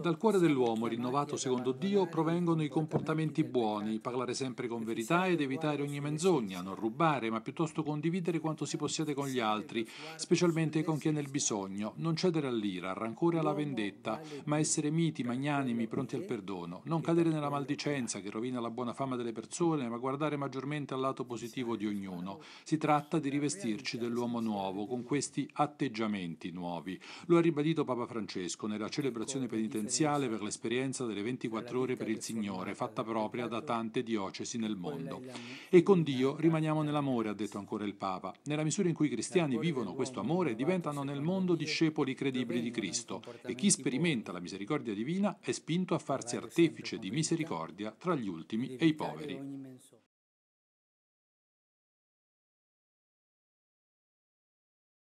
Dal cuore dell'uomo rinnovato secondo Dio provengono i comportamenti buoni, parlare sempre con verità ed evitare ogni menzogna, non rubare, ma piuttosto condividere quanto si possiede con gli altri, specialmente con chi è nel bisogno, non cedere all'ira, al rancore e alla vendetta, ma essere miti, magnanimi, pronti al perdono, non cadere nella maldicenza che rovina la buona fama delle persone, ma guardare maggiormente al lato positivo di ognuno. Si tratta di rivestirci dell'uomo nuovo con questi atteggiamenti nuovi. Lo ha ribadito Papa Francesco nella ecco, celebrazione penitenziale per l'esperienza delle 24 ore per il Signore, fatta propria da tante diocesi nel mondo. E con Dio rimaniamo nell'amore, ha detto ancora il Papa. Nella misura in cui i cristiani vivono questo amore, diventano nel mondo discepoli credibili di Cristo e chi sperimenta la misericordia divina è spinto a farsi artefice di misericordia tra gli ultimi e i poveri.